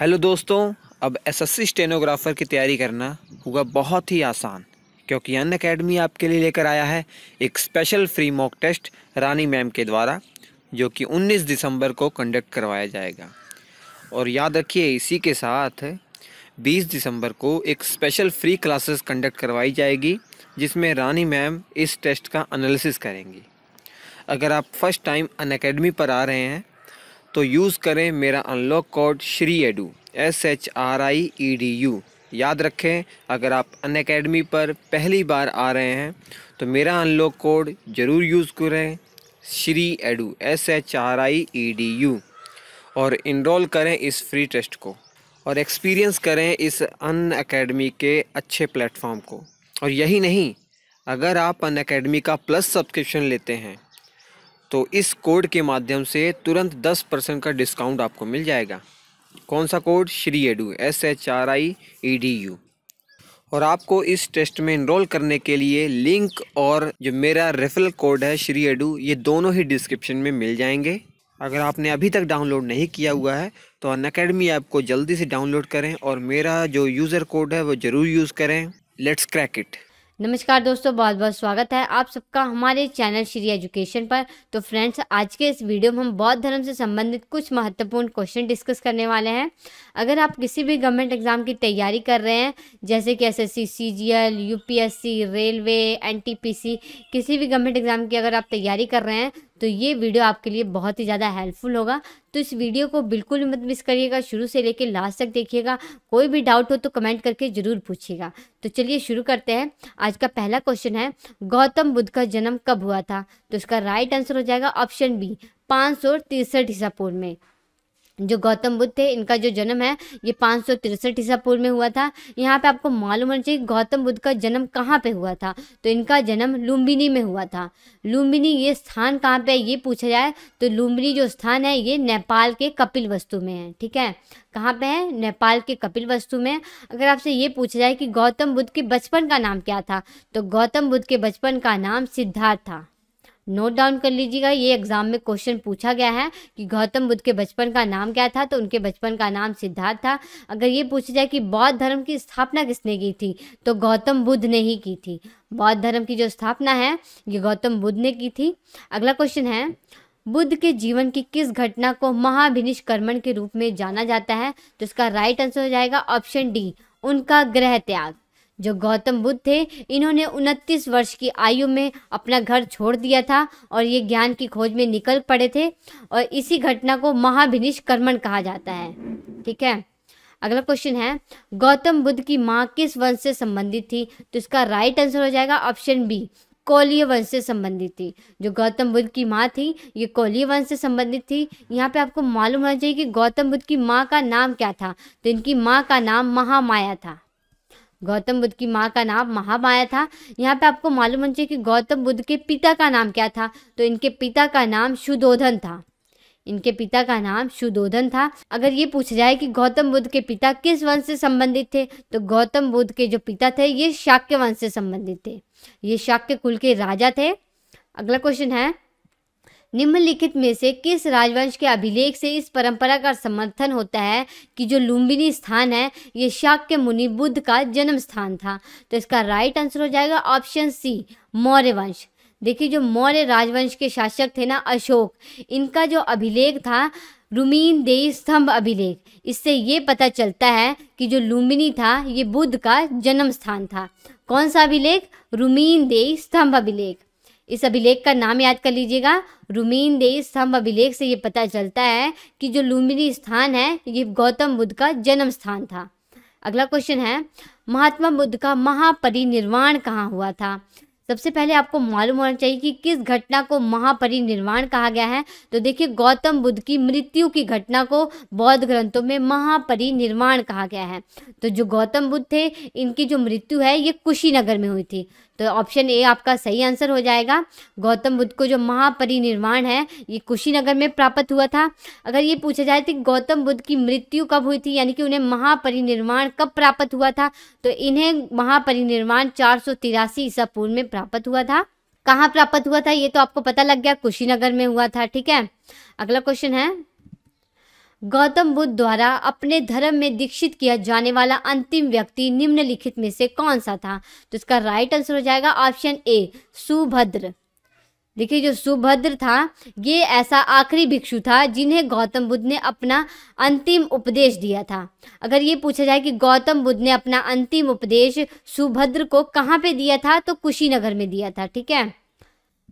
hello दोस्तों अब SSC stenographer की तैयारी करना होगा बहुत ही आसान क्योंकि अन अकेडमी आपके लिए लेकर आया है एक special free mock test Rani ma'am के द्वारा जो कि 19 दिसंबर को कंडक्ट करवाया जाएगा और याद रखिए इसी के साथ 20 दिसंबर को एक स्पेशल फ्री क्लासेस कंडक्ट करवाई जाएगी जिसमें रानी मैम इस टेस्ट का अनालिस करेंगी अगर आप फर्स्ट टाइम अन पर आ रहे हैं तो यूज़ करें मेरा unlock code Shri edu S H R I E D U याद रखें अगर आप अन अकेडमी पर पहली बार आ रहे हैं तो मेरा अनलॉक कोड ज़रूर यूज़ करें Shri edu S H R I E D U और इनरोल करें इस फ्री टेस्ट को और एक्सपीरियंस करें इस अन अकेडमी के अच्छे प्लेटफॉर्म को और यही नहीं अगर आप अन अकेडमी का प्लस सब्सक्रिप्शन लेते हैं तो इस कोड के माध्यम से तुरंत दस परसेंट का डिस्काउंट आपको मिल जाएगा कौन सा code Shri edu S H R I E D U और आपको इस टेस्ट में इनरोल करने के लिए लिंक और जो मेरा रेफरल कोड है श्री एडू ये दोनों ही डिस्क्रिप्शन में मिल जाएंगे अगर आपने अभी तक डाउनलोड नहीं किया हुआ है तो अन अकेडमी ऐप को जल्दी से डाउनलोड करें और मेरा जो यूज़र कोड है वो ज़रूर यूज़ करें लेट्स क्रैक इट नमस्कार दोस्तों बहुत बहुत स्वागत है आप सबका हमारे चैनल श्री एजुकेशन पर तो फ्रेंड्स आज के इस वीडियो में हम बौद्ध धर्म से संबंधित कुछ महत्वपूर्ण क्वेश्चन डिस्कस करने वाले हैं अगर आप किसी भी गवर्नमेंट एग्ज़ाम की तैयारी कर रहे हैं जैसे कि SSC, CGL, UPSC, railway NTPC किसी भी गवर्नमेंट एग्ज़ाम की अगर आप तैयारी कर रहे हैं तो ये वीडियो आपके लिए बहुत ही ज़्यादा हेल्पफुल होगा तो इस वीडियो को बिल्कुल भी मत मिस करिएगा शुरू से लेकर लास्ट तक देखिएगा कोई भी डाउट हो तो कमेंट करके ज़रूर पूछिएगा तो चलिए शुरू करते हैं आज का पहला क्वेश्चन है गौतम बुद्ध का जन्म कब हुआ था तो इसका राइट आंसर हो जाएगा ऑप्शन बी पाँच सौ तिरसठ ईसा में जो गौतम बुद्ध थे इनका जो जन्म है ये पाँच सौ तिरसठ ईसा पूर्व में हुआ था यहाँ पे आपको मालूम होना चाहिए गौतम बुद्ध का जन्म कहाँ पे हुआ था तो इनका जन्म लुम्बिनी में हुआ था लुम्बिनी ये स्थान कहाँ पे है ये पूछा जाए तो लुम्बिनी जो स्थान है ये नेपाल के कपिल वस्तु में है ठीक है कहाँ पे है नेपाल के कपिल वस्तु में अगर आपसे ये पूछा जाए कि गौतम बुद्ध के बचपन का नाम क्या था तो गौतम बुद्ध के बचपन का नाम सिद्धार्थ था नोट डाउन कर लीजिएगा ये एग्जाम में क्वेश्चन पूछा गया है कि गौतम बुद्ध के बचपन का नाम क्या था तो उनके बचपन का नाम सिद्धार्थ था अगर ये पूछा जाए कि बौद्ध धर्म की स्थापना किसने की थी तो गौतम बुद्ध ने ही की थी बौद्ध धर्म की जो स्थापना है ये गौतम बुद्ध ने की थी अगला क्वेश्चन है बुद्ध के जीवन की किस घटना को महाभिनिष्कर्मण के रूप में जाना जाता है तो इसका राइट आंसर हो जाएगा ऑप्शन डी उनका ग्रह त्याग जो गौतम बुद्ध थे इन्होंने 29 वर्ष की आयु में अपना घर छोड़ दिया था और ये ज्ञान की खोज में निकल पड़े थे और इसी घटना को महाभिनिष्कर्मण कहा जाता है ठीक है अगला क्वेश्चन है गौतम बुद्ध की माँ किस वंश से संबंधित थी तो इसका राइट आंसर हो जाएगा ऑप्शन बी कौलीय वंश से संबंधित थी जो गौतम बुद्ध की माँ थी ये कौलीय वंश से संबंधित थी यहाँ पे आपको मालूम होना चाहिए कि गौतम बुद्ध की माँ का नाम क्या था तो इनकी माँ का नाम महामाया था गौतम बुद्ध की माँ का नाम महामाया था यहाँ पे आपको मालूम होना चाहिए कि गौतम बुद्ध के पिता का नाम क्या था तो इनके पिता का नाम शुदोधन था इनके पिता का नाम शुदोधन था अगर ये पूछा जाए कि गौतम बुद्ध के पिता किस वंश से संबंधित थे तो गौतम बुद्ध के जो पिता थे ये शाक्य वंश से संबंधित थे ये शाक्य कुल के राजा थे अगला क्वेश्चन है निम्नलिखित में से किस राजवंश के अभिलेख से इस परंपरा का समर्थन होता है कि जो लुम्बिनी स्थान है ये शाक्य मुनि बुद्ध का जन्म स्थान था तो इसका राइट आंसर हो जाएगा ऑप्शन सी मौर्य वंश देखिए जो मौर्य राजवंश के शासक थे ना अशोक इनका जो अभिलेख था रुमीन देई स्तंभ अभिलेख इससे ये पता चलता है कि जो लुम्बिनी था ये बुद्ध का जन्म स्थान था कौन सा अभिलेख रुमीन देई स्तंभ अभिलेख इस अभिलेख का नाम याद कर लीजिएगा रुमीन देई स्तंभ अभिलेख से ये पता चलता है कि जो लुम्बिनी स्थान है ये गौतम बुद्ध का जन्म स्थान था अगला क्वेश्चन है महात्मा बुद्ध का महापरिनिर्वाण कहाँ हुआ था सबसे पहले आपको मालूम होना चाहिए कि किस घटना को महापरिनिर्वाण कहा गया है तो देखिए गौतम बुद्ध की मृत्यु की घटना को बौद्ध ग्रंथों में महापरिनिर्वाण कहा गया है तो जो गौतम बुद्ध थे इनकी जो मृत्यु है ये कुशीनगर में हुई थी तो ऑप्शन ए आपका सही आंसर हो जाएगा गौतम बुद्ध को जो महापरिनिर्वाण है ये कुशीनगर में प्राप्त हुआ था अगर ये पूछा जाए तो गौतम बुद्ध की मृत्यु कब हुई थी यानी कि उन्हें महापरिनिर्वाण कब प्राप्त हुआ था तो इन्हें महापरिनिर्वाण चार सौ तिरासी ईसा पूर्व में प्राप्त हुआ था कहाँ प्राप्त हुआ था ये तो आपको पता लग गया कुशीनगर में हुआ था ठीक है अगला क्वेश्चन है गौतम बुद्ध द्वारा अपने धर्म में दीक्षित किया जाने वाला अंतिम व्यक्ति निम्नलिखित में से कौन सा था तो इसका राइट आंसर हो जाएगा ऑप्शन ए सुभद्र देखिए जो सुभद्र था ये ऐसा आखिरी भिक्षु था जिन्हें गौतम बुद्ध ने अपना अंतिम उपदेश दिया था अगर ये पूछा जाए कि गौतम बुद्ध ने अपना अंतिम उपदेश सुभद्र को कहाँ पे दिया था तो कुशीनगर में दिया था ठीक है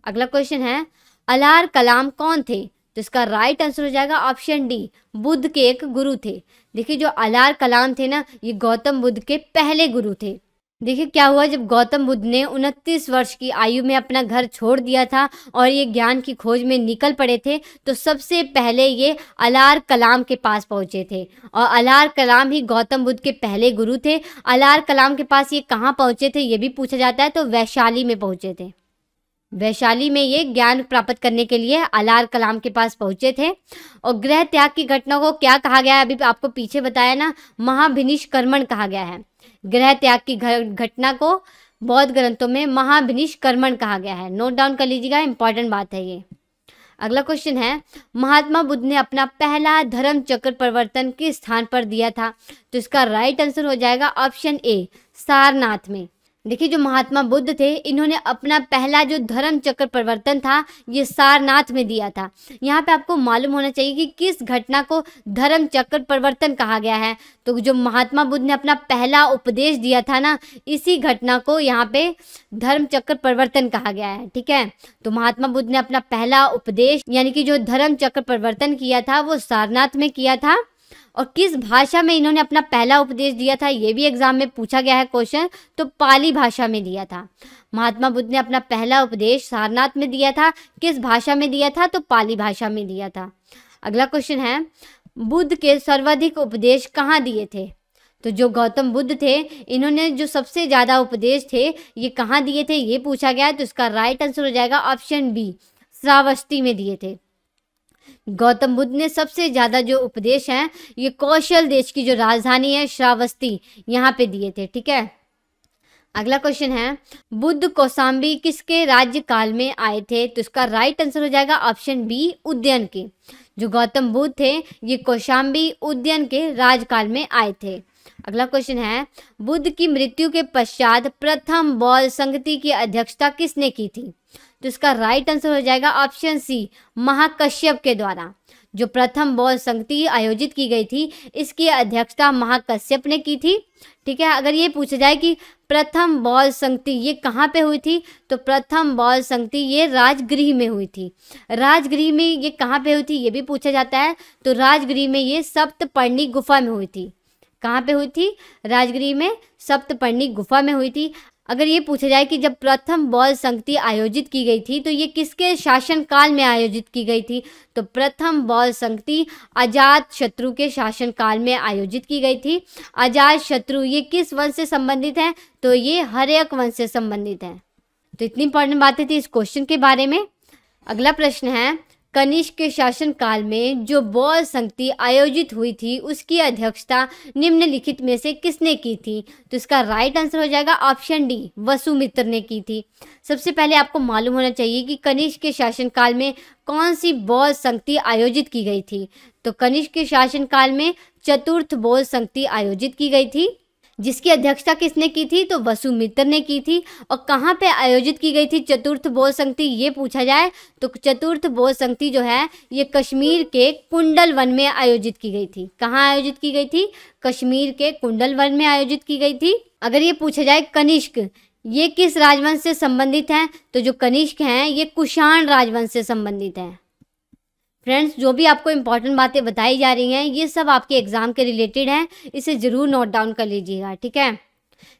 अगला क्वेश्चन है अलार कलाम कौन थे तो इसका राइट आंसर हो जाएगा ऑप्शन डी बुद्ध के एक गुरु थे देखिए जो अलार कलाम थे ना ये गौतम बुद्ध के पहले गुरु थे देखिए क्या हुआ जब गौतम बुद्ध ने उनतीस वर्ष की आयु में अपना घर छोड़ दिया था और ये ज्ञान की खोज में निकल पड़े थे तो सबसे पहले ये अलार कलाम के पास पहुँचे थे और अलार कलाम ही गौतम बुद्ध के पहले गुरु थे अलार कलाम के पास ये कहाँ पहुँचे थे ये भी पूछा जाता है तो वैशाली में पहुँचे थे वैशाली में ये ज्ञान प्राप्त करने के लिए अलार कलाम के पास पहुंचे थे और ग्रह त्याग की घटना को क्या कहा गया है अभी आपको पीछे बताया ना महाभिनिष्कर्मण कहा गया है ग्रह त्याग की घटना को बौद्ध ग्रंथों में महाभिनिष्कर्मण कहा गया है नोट डाउन कर लीजिएगा इंपॉर्टेंट बात है ये अगला क्वेश्चन है महात्मा बुद्ध ने अपना पहला धर्म चक्र परिवर्तन किस स्थान पर दिया था तो इसका राइट आंसर हो जाएगा ऑप्शन ए सारनाथ में देखिए जो महात्मा बुद्ध थे इन्होंने अपना पहला जो धर्म चक्र परिवर्तन था ये सारनाथ में दिया था यहाँ पे आपको मालूम होना चाहिए कि किस घटना को धर्म चक्र परिवर्तन कहा गया है तो जो महात्मा बुद्ध ने अपना पहला उपदेश दिया था ना इसी घटना को यहाँ पे धर्म चक्र परिवर्तन कहा गया है ठीक है तो महात्मा बुद्ध ने अपना पहला उपदेश यानी कि जो धर्म चक्र परिवर्तन किया था वो सारनाथ में किया था और किस भाषा में इन्होंने अपना पहला उपदेश दिया था ये भी एग्जाम में पूछा गया है क्वेश्चन तो पाली भाषा में दिया था महात्मा बुद्ध ने अपना पहला उपदेश सारनाथ में दिया था किस भाषा में दिया था तो पाली भाषा में दिया था अगला क्वेश्चन है बुद्ध के सर्वाधिक उपदेश कहाँ दिए थे तो जो गौतम बुद्ध थे इन्होंने जो सबसे ज़्यादा उपदेश थे ये कहाँ दिए थे ये पूछा गया है तो इसका राइट आंसर हो जाएगा ऑप्शन बी श्रावस्ती में दिए थे गौतम बुद्ध ने सबसे ज़्यादा जो उपदेश हैं ये कौशल देश की जो राजधानी है श्रावस्ती यहाँ पे दिए थे ठीक है अगला क्वेश्चन है बुद्ध कौसाम्बी किसके राज्य काल में आए थे तो इसका राइट आंसर हो जाएगा ऑप्शन बी उद्यन के जो गौतम बुद्ध थे ये कौशाम्बी उद्यन के राजकाल में आए थे अगला क्वेश्चन है बुद्ध की मृत्यु के पश्चात प्रथम बौद्ध संगति की अध्यक्षता किसने की थी तो इसका राइट आंसर हो जाएगा ऑप्शन सी महाकश्यप के द्वारा जो प्रथम बौद्ध संगति आयोजित की गई थी इसकी अध्यक्षता महाकश्यप ने की थी ठीक है अगर ये पूछा जाए कि प्रथम बौद्ध संगति ये कहाँ पे हुई थी तो प्रथम बौद्ध संगति ये राजगृह में हुई थी राजगृह में ये कहाँ पे हुई थी ये भी पूछा जाता है तो राजगृह में ये सप्तपर्णी गुफा में हुई थी कहाँ पे हुई थी राजगिरी में सप्तपर्णी गुफा में हुई थी अगर ये पूछा जाए कि जब प्रथम बौद्ध संगति आयोजित की गई थी तो ये किसके शासनकाल में आयोजित की गई थी तो प्रथम बौद्ध संगति अजात शत्रु के शासनकाल में आयोजित की गई थी अजात शत्रु ये किस वंश से संबंधित हैं तो ये हरयक वंश से संबंधित हैं तो इतनी इंपॉर्टेंट बातें थी इस क्वेश्चन के बारे में अगला प्रश्न है कनिष्क के शासनकाल में जो बौद्ध संगति आयोजित हुई थी उसकी अध्यक्षता निम्नलिखित में से किसने की थी तो इसका राइट आंसर हो जाएगा ऑप्शन डी वसुमित्र ने की थी सबसे पहले आपको मालूम होना चाहिए कि कनिष्क के शासनकाल में कौन सी बौद्ध संगति आयोजित की गई थी तो कनिष्क के शासनकाल में चतुर्थ बौद्ध संगति आयोजित की गई थी जिसकी अध्यक्षता किसने की थी तो वसु मित्र ने की थी और कहाँ पे आयोजित की गई थी चतुर्थ बोध संगति ये पूछा जाए तो चतुर्थ बोध संगति जो है ये कश्मीर के कुंडल वन में आयोजित की गई थी कहाँ आयोजित की गई थी कश्मीर के कुंडल वन में आयोजित की गई थी अगर ये पूछा जाए कनिष्क ये किस राजवंश से संबंधित हैं तो जो कनिष्क हैं ये कुषाण राजवंश से संबंधित हैं फ्रेंड्स जो भी आपको इम्पॉर्टेंट बातें बताई जा रही हैं ये सब आपके एग्ज़ाम के रिलेटेड हैं इसे ज़रूर नोट डाउन कर लीजिएगा ठीक है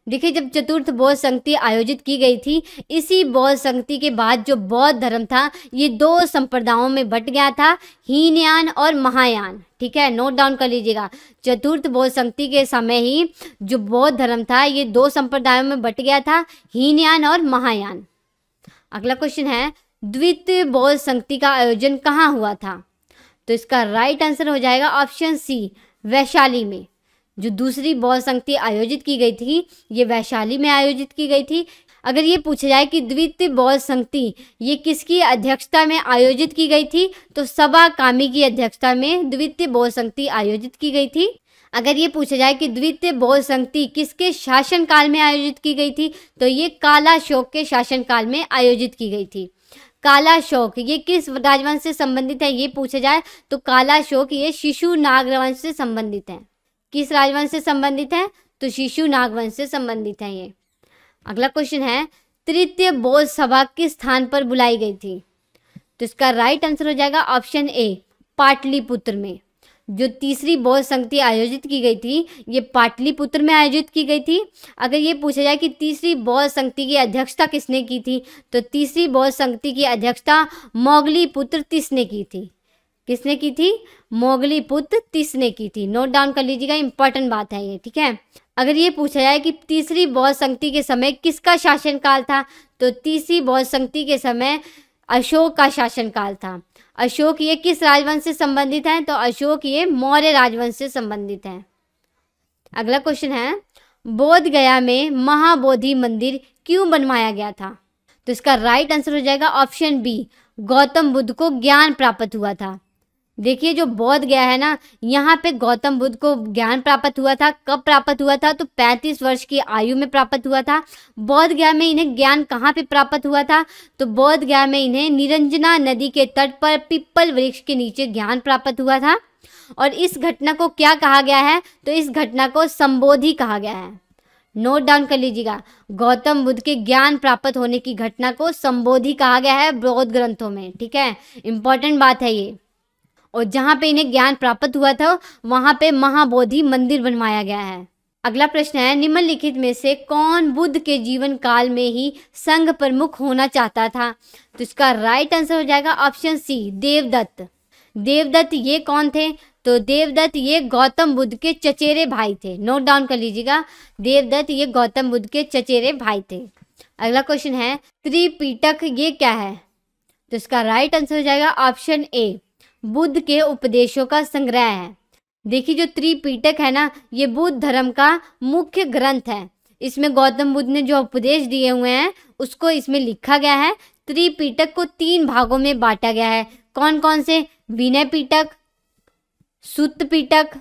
देखिए जब चतुर्थ बौद्ध संगति आयोजित की गई थी इसी बौद्ध संगति के बाद जो बौद्ध धर्म था ये दो संप्रदायों में बट गया था हीनयान और महायान ठीक है नोट डाउन कर लीजिएगा चतुर्थ बौद्ध संगति के समय ही जो बौद्ध धर्म था ये दो संप्रदायों में बट गया था हीनयान और महायान अगला क्वेश्चन है द्वितीय बौद्ध संगति का आयोजन कहाँ हुआ था तो इसका राइट आंसर हो जाएगा ऑप्शन सी वैशाली में जो दूसरी बौद्ध संगति आयोजित की गई थी ये वैशाली में आयोजित की गई थी अगर ये पूछा जाए कि द्वितीय बौद्ध संगति ये किसकी अध्यक्षता में आयोजित की गई थी तो सबा कामी की अध्यक्षता में द्वितीय बौद्ध संगति आयोजित की गई थी अगर ये पूछा जाए कि द्वितीय बौद्ध संगति किसके शासनकाल में आयोजित की गई थी तो ये काला शोक के शासनकाल में आयोजित की गई थी काला शोक ये किस राजवंश से संबंधित है ये पूछा जाए तो काला शोक ये शिशु नागवंश से संबंधित है किस राजवंश से संबंधित है तो शिशु नागवंश से संबंधित है ये अगला क्वेश्चन है तृतीय बोध सभा किस स्थान पर बुलाई गई थी तो इसका राइट आंसर हो जाएगा ऑप्शन ए पाटलिपुत्र में जो तीसरी बौद्ध संगति आयोजित की गई थी ये पाटलिपुत्र में आयोजित की गई थी अगर ये पूछा जाए कि तीसरी बौद्ध संगति की अध्यक्षता किसने की थी तो तीसरी बौद्ध संगति की अध्यक्षता मोगली पुत्र तिस ने की थी किसने की थी मोगली पुत्र तिस ने की थी नोट डाउन कर लीजिएगा इंपॉर्टेंट बात है ये ठीक है अगर ये पूछा जाए कि तीसरी बौद्ध संगति के समय किसका शासनकाल था तो तीसरी बौद्ध संगति के समय अशोक का शासनकाल था अशोक ये किस राजवंश से संबंधित हैं तो अशोक ये मौर्य राजवंश से संबंधित हैं अगला क्वेश्चन है बोध गया में महाबोधि मंदिर क्यों बनवाया गया था तो इसका राइट आंसर हो जाएगा ऑप्शन बी गौतम बुद्ध को ज्ञान प्राप्त हुआ था देखिए जो बौद्ध गया है ना यहाँ पे गौतम बुद्ध को ज्ञान प्राप्त हुआ था कब प्राप्त हुआ था तो 35 वर्ष की आयु में प्राप्त हुआ था बौद्ध गया में इन्हें ज्ञान कहाँ पे प्राप्त हुआ था तो बौद्ध गया में इन्हें निरंजना नदी के तट पर पिप्पल वृक्ष के नीचे ज्ञान प्राप्त हुआ था और इस घटना को क्या कहा गया है तो इस घटना को संबोधि कहा गया है नोट डाउन कर लीजिएगा गौतम बुद्ध के ज्ञान प्राप्त होने की घटना को संबोधि कहा गया है बौद्ध ग्रंथों में ठीक है इंपॉर्टेंट बात है ये और जहाँ पे इन्हें ज्ञान प्राप्त हुआ था वहाँ पे महाबोधि मंदिर बनवाया गया है अगला प्रश्न है निम्नलिखित में से कौन बुद्ध के जीवन काल में ही संघ प्रमुख होना चाहता था तो इसका राइट आंसर हो जाएगा ऑप्शन सी देवदत्त देवदत्त ये कौन थे तो देवदत्त ये गौतम बुद्ध के चचेरे भाई थे नोट डाउन कर लीजिएगा देवदत्त ये गौतम बुद्ध के चचेरे भाई थे अगला क्वेश्चन है त्रिपीटक ये क्या है तो इसका राइट आंसर हो जाएगा ऑप्शन ए बुद्ध के उपदेशों का संग्रह है देखिए जो त्रिपीटक है ना ये बुद्ध धर्म का मुख्य ग्रंथ है इसमें गौतम बुद्ध ने जो उपदेश दिए हुए हैं उसको इसमें लिखा गया है त्रिपीटक को तीन भागों में बांटा गया है कौन कौन से विनय पीटक सुत पीटक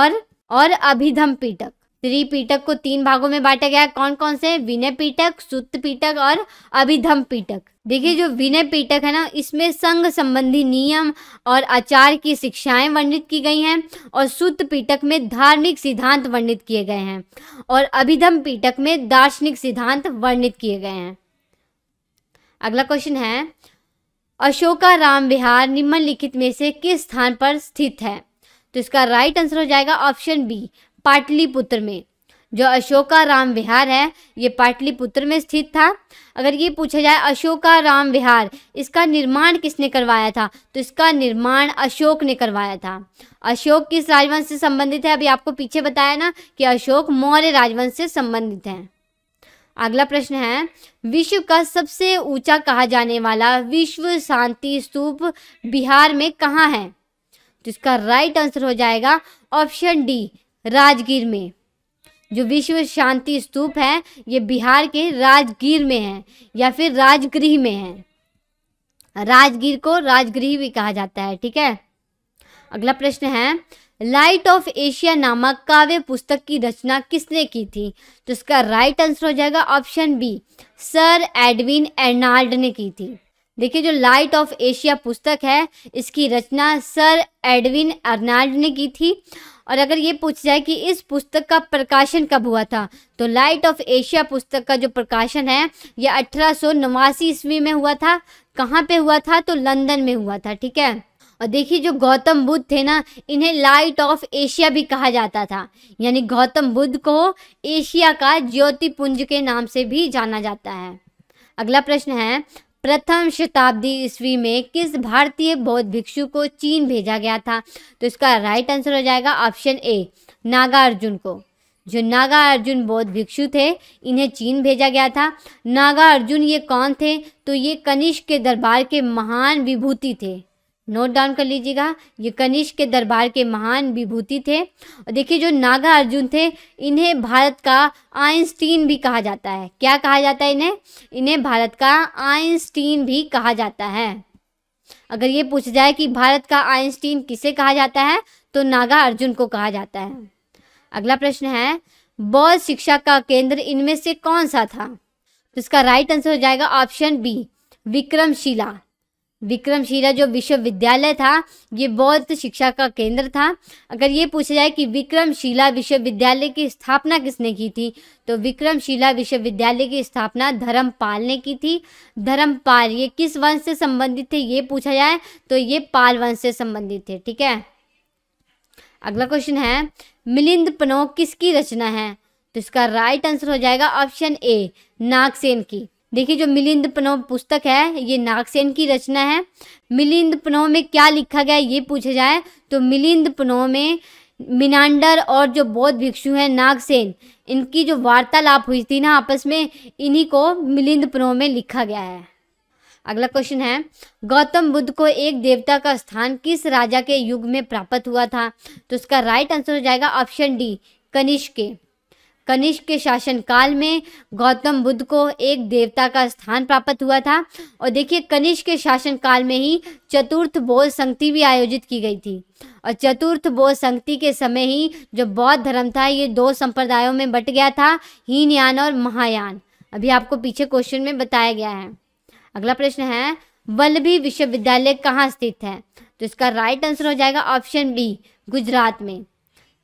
और और अभिधम पीटक त्रिपीटक को तीन भागों में बांटा गया कौन कौन से विनय पीटक सुत पीटक और अभिधम पीटक देखिए जो विनय पीटक है ना इसमें संघ संबंधी नियम और आचार की शिक्षाएं वर्णित की गई हैं और सुत पीटक में धार्मिक सिद्धांत वर्णित किए गए हैं और अभिधम पीटक में दार्शनिक सिद्धांत वर्णित किए गए हैं अगला क्वेश्चन है अशोका राम विहार निम्नलिखित में से किस स्थान पर स्थित है तो इसका राइट आंसर हो जाएगा ऑप्शन बी पाटलिपुत्र में जो अशोका राम विहार है ये पाटलिपुत्र में स्थित था अगर ये पूछा जाए अशोका राम विहार इसका निर्माण किसने करवाया था तो इसका निर्माण अशोक ने करवाया था अशोक किस राजवंश से संबंधित है अभी आपको पीछे बताया ना कि अशोक मौर्य राजवंश से संबंधित है अगला प्रश्न है विश्व का सबसे ऊंचा कहा जाने वाला विश्व शांति स्तूप बिहार में कहाँ है तो इसका राइट आंसर हो जाएगा ऑप्शन डी राजगीर में जो विश्व शांति स्तूप है ये बिहार के राजगीर में है या फिर राजगृह में है राजगीर को राजगृह भी कहा जाता है ठीक है अगला प्रश्न है लाइट ऑफ एशिया नामक काव्य पुस्तक की रचना किसने की थी तो इसका राइट आंसर हो जाएगा option B sir Edwin Arnold ने की थी देखिए जो लाइट ऑफ एशिया पुस्तक है इसकी रचना सर एडविन एर्नाल्ड ने की थी और अगर ये पूछ जाए कि इस पुस्तक का प्रकाशन कब हुआ था तो लाइट ऑफ एशिया पुस्तक का जो प्रकाशन है यह अठारह ईस्वी में हुआ था कहाँ पे हुआ था तो लंदन में हुआ था ठीक है और देखिए जो गौतम बुद्ध थे ना इन्हें लाइट ऑफ एशिया भी कहा जाता था यानी गौतम बुद्ध को एशिया का ज्योतिपुंज के नाम से भी जाना जाता है अगला प्रश्न है प्रथम शताब्दी ईस्वी में किस भारतीय बौद्ध भिक्षु को चीन भेजा गया था तो इसका राइट आंसर हो जाएगा ऑप्शन ए नागार्जुन को जो नागा अर्जुन बौद्ध भिक्षु थे इन्हें चीन भेजा गया था नागा अर्जुन ये कौन थे तो ये कनिष्क के दरबार के महान विभूति थे नोट डाउन कर लीजिएगा ये कनिष्क के दरबार के महान विभूति थे और देखिए जो नागा अर्जुन थे इन्हें भारत का आइंस्टीन भी कहा जाता है क्या कहा जाता है इन्हें इन्हें भारत का आइंस्टीन भी कहा जाता है अगर ये पूछ जाए कि भारत का आइंस्टीन किसे कहा जाता है तो नागा अर्जुन को कहा जाता है अगला प्रश्न है बौद्ध शिक्षा का केंद्र इनमें से कौन सा था तो इसका राइट आंसर हो जाएगा ऑप्शन बी विक्रमशिला विक्रमशिला जो विश्वविद्यालय था ये बौद्ध शिक्षा का केंद्र था अगर ये पूछा जाए कि विक्रमशिला विश्वविद्यालय की स्थापना किसने की थी तो विक्रमशिला विश्वविद्यालय की स्थापना धर्मपाल ने की थी धर्मपाल ये किस वंश से संबंधित थे ये पूछा जाए तो ये पाल वंश से संबंधित थे ठीक है अगला क्वेश्चन है मिलिंद पनो किसकी रचना है तो इसका राइट आंसर हो जाएगा ऑप्शन ए नागसेन की देखिए जो मिलिंद पनो पुस्तक है ये नागसेन की रचना है मिलिंद पनो में क्या लिखा गया ये पूछा जाए तो मिलिंद पनो में मिनांडर और जो बौद्ध भिक्षु हैं नागसेन इनकी जो वार्तालाप हुई थी ना आपस में इन्हीं को मिलिंद पनो में लिखा गया है अगला क्वेश्चन है गौतम बुद्ध को एक देवता का स्थान किस राजा के युग में प्राप्त हुआ था तो उसका राइट आंसर हो जाएगा ऑप्शन डी कनिष्क के कनिष्क के शासनकाल में गौतम बुद्ध को एक देवता का स्थान प्राप्त हुआ था और देखिए कनिष्क के शासनकाल में ही चतुर्थ बोध संगति भी आयोजित की गई थी और चतुर्थ बोध संगति के समय ही जो बौद्ध धर्म था ये दो संप्रदायों में बट गया था हीनयान और महायान अभी आपको पीछे क्वेश्चन में बताया गया है अगला प्रश्न है वल्लभी विश्वविद्यालय कहाँ स्थित है तो इसका राइट आंसर हो जाएगा ऑप्शन बी गुजरात में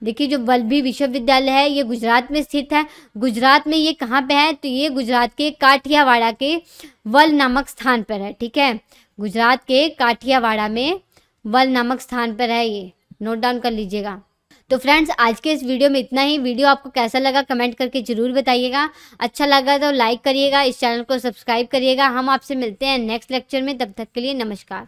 देखिए जो वल्लभी विश्वविद्यालय है ये गुजरात में स्थित है गुजरात में ये कहाँ पे है तो ये गुजरात के काठियावाड़ा के वल नामक स्थान पर है ठीक है गुजरात के काठियावाड़ा में वल नामक स्थान पर है ये नोट डाउन कर लीजिएगा तो फ्रेंड्स आज के इस वीडियो में इतना ही वीडियो आपको कैसा लगा कमेंट करके ज़रूर बताइएगा अच्छा लगा तो लाइक करिएगा इस चैनल को सब्सक्राइब करिएगा हम आपसे मिलते हैं नेक्स्ट लेक्चर में तब तक के लिए नमस्कार